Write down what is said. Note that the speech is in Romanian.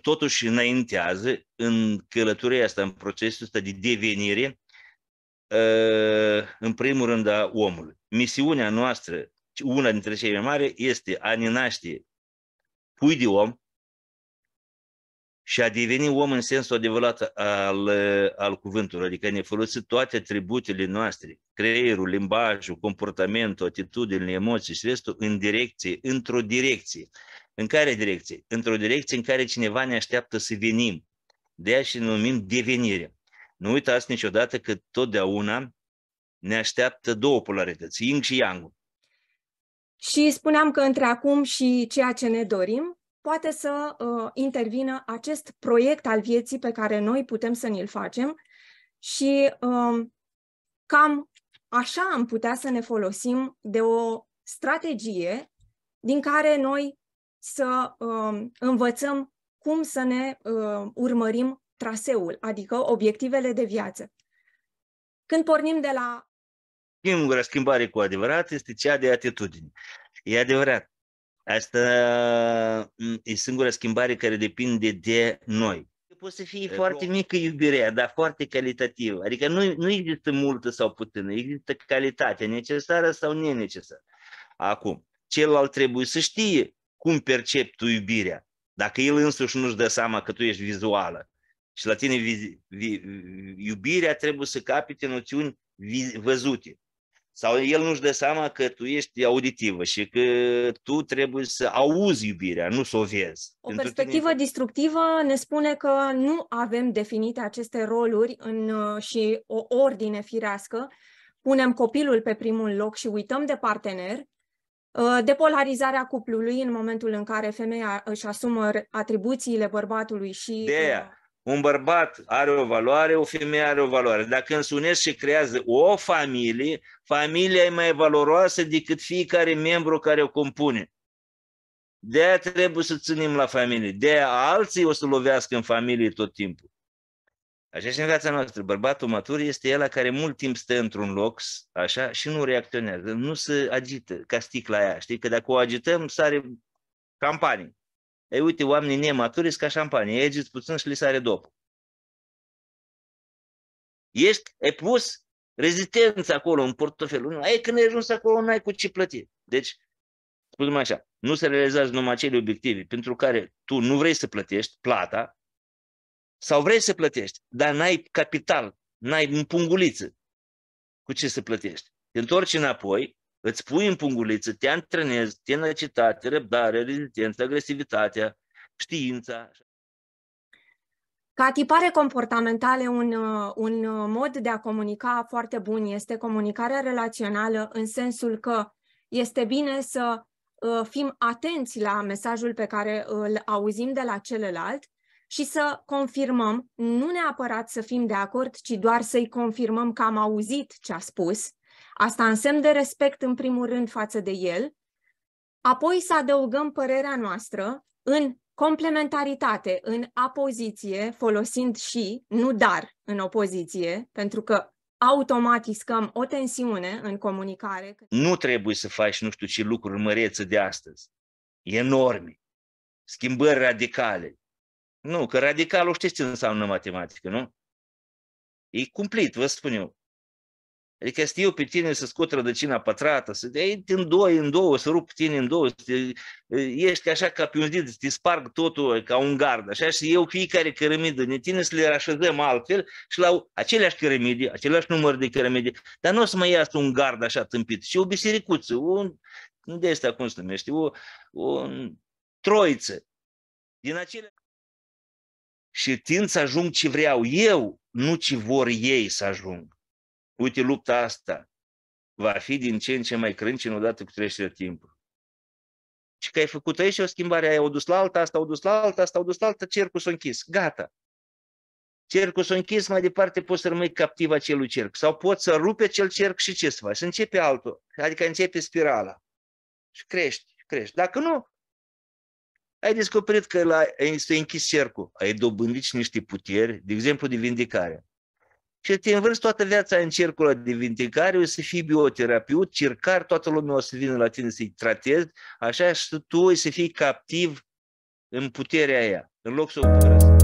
totuși înaintează în călătoria asta, în procesul ăsta de devenire, uh, în primul rând a omului. Misiunea noastră, una dintre cele mai mari, este a ne naște pui de om și a deveni om în sensul adevărat al, uh, al cuvântului, adică ne folosi toate atributele noastre, creierul, limbajul, comportamentul, atitudinile, emoții și restul în direcție, într-o direcție. În care direcție? Într-o direcție în care cineva ne așteaptă să venim. De aia și numim devenire. Nu uitați niciodată că totdeauna ne așteaptă două polarități, yin și yang. Și spuneam că între acum și ceea ce ne dorim, poate să uh, intervină acest proiect al vieții pe care noi putem să ni-l facem și uh, cam așa am putea să ne folosim de o strategie din care noi să uh, învățăm cum să ne uh, urmărim traseul, adică obiectivele de viață. Când pornim de la... Singura schimbare cu adevărat este cea de atitudine. E adevărat. Asta mm, e singura schimbare care depinde de noi. Poate să fie foarte mică iubirea, dar foarte calitativă. Adică nu, nu există multă sau puțină, există calitatea necesară sau nenecesară. Acum, celălalt trebuie să știe cum percepi tu iubirea. Dacă el însuși nu-și dă seama că tu ești vizuală și la tine vi, vi, iubirea trebuie să capite noțiuni vi, văzute. Sau el nu-și dă seama că tu ești auditivă și că tu trebuie să auzi iubirea, nu să o vezi. O perspectivă tine... distructivă ne spune că nu avem definite aceste roluri în, uh, și o ordine firească. Punem copilul pe primul loc și uităm de partener, Uh, depolarizarea cuplului în momentul în care femeia își asumă atribuțiile bărbatului și... De aia, uh, un bărbat are o valoare, o femeie are o valoare. Dacă însunesc și creează o familie, familia e mai valoroasă decât fiecare membru care o compune. De aia trebuie să ținem la familie. De aia alții o să lovească în familie tot timpul. Așa și în viața noastră, bărbatul matur este el care mult timp stă într-un loc, așa, și nu reacționează, nu se agită ca sticla aia, știi? Că dacă o agităm, sare campanii. Ei, uite, oamenii nematuri sunt ca șampanie, ei agiți puțin și li sare dopul. Ești, e pus rezistență acolo în portofelul. Ei, când ai ajuns acolo, nu ai cu ce plăti. Deci, spunem așa, nu se realizează numai acele obiective pentru care tu nu vrei să plătești plata, sau vrei să plătești, dar n-ai capital, n-ai în punguliță. Cu ce să plătești? Te întorci înapoi, îți pui în punguliță, te antrenezi, tenacitatea, răbdare, rezistență, agresivitatea, știința. Ca tipare comportamentale, un, un mod de a comunica foarte bun este comunicarea relațională, în sensul că este bine să uh, fim atenți la mesajul pe care îl auzim de la celălalt, și să confirmăm, nu neapărat să fim de acord, ci doar să-i confirmăm că am auzit ce a spus, asta în semn de respect în primul rând față de el, apoi să adăugăm părerea noastră în complementaritate, în apoziție, folosind și, nu dar, în opoziție, pentru că automatiscăm o tensiune în comunicare. Nu trebuie să faci nu știu ce lucruri mărețe de astăzi, enorme, schimbări radicale, nu, că radicalul știți ce înseamnă matematică, nu? E cumplit, vă spun eu. Adică știu pe tine să scot rădăcina pătrată, să te iei în două, în două, să rup tine în două, să te, ești așa ca pe un zid, să te sparg totul ca un gard, așa și eu fiecare cărămidă ne tine să le așezăm altfel și la aceleași cărămide, același număr de cărămide, dar nu o să mai iasă un gard așa tâmpit, și o bisericuță, un, de asta cum se numește, o, o troiță, din acele și tind să ajung ce vreau eu, nu ce vor ei să ajung. Uite, lupta asta va fi din ce în ce mai crâncin odată cu trecerea timpului. Și că ai făcut aici o schimbare, ai o dus la alta, asta o dus la alta, asta o dus la alta, cercul s-a închis, gata. Cercul s-a închis, mai departe poți să rămâi captiv acelui cerc. Sau poți să rupe acel cerc și ce să faci? Să începe altul, adică începe spirala. Și crești, crești. Dacă nu, ai descoperit că la, este închizi cercul, ai dobândit și niște puteri, de exemplu de vindicare. Și te învârți toată viața în cercul de vindicare, o să fii bioterapeut, circar, toată lumea o să vină la tine să-i tratezi, așa și tu o să fii captiv în puterea aia, în loc să o părăsești.